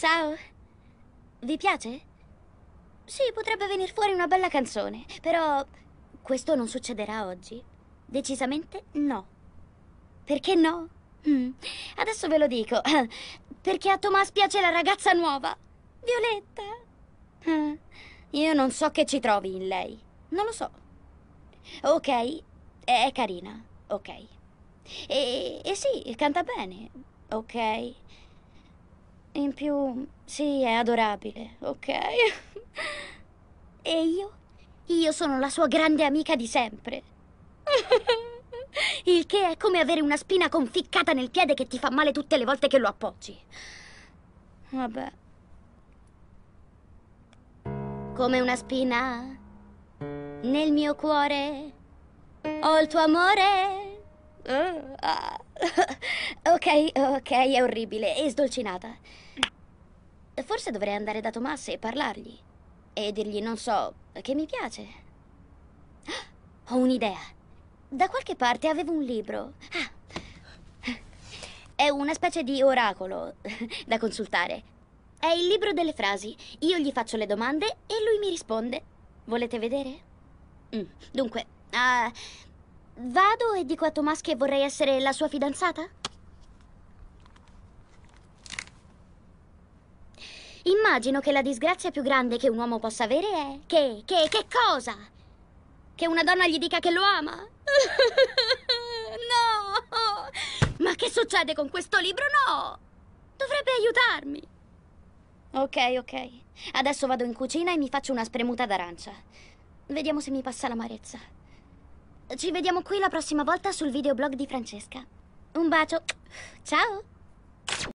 Ciao. Vi piace? Sì, potrebbe venir fuori una bella canzone, però questo non succederà oggi. Decisamente no. Perché no? Mm. Adesso ve lo dico, perché a Tomas piace la ragazza nuova, Violetta. Io non so che ci trovi in lei, non lo so. Ok, è carina, ok. E, e sì, canta bene, ok. In più, sì, è adorabile, ok? e io? Io sono la sua grande amica di sempre. Il che è come avere una spina conficcata nel piede che ti fa male tutte le volte che lo appoggi. Vabbè. Come una spina nel mio cuore ho il tuo amore. Ah. ok, ok, è orribile, è sdolcinata. Forse dovrei andare da Tomas e parlargli. E dirgli, non so, che mi piace. Ah, ho un'idea. Da qualche parte avevo un libro. Ah. È una specie di oracolo da consultare. È il libro delle frasi. Io gli faccio le domande e lui mi risponde. Volete vedere? Mm. Dunque, uh, Vado e dico a Tomas che vorrei essere la sua fidanzata? Immagino che la disgrazia più grande che un uomo possa avere è... Che, che, che cosa? Che una donna gli dica che lo ama? no! Ma che succede con questo libro? No! Dovrebbe aiutarmi! Ok, ok. Adesso vado in cucina e mi faccio una spremuta d'arancia. Vediamo se mi passa l'amarezza. Ci vediamo qui la prossima volta sul videoblog di Francesca. Un bacio. Ciao!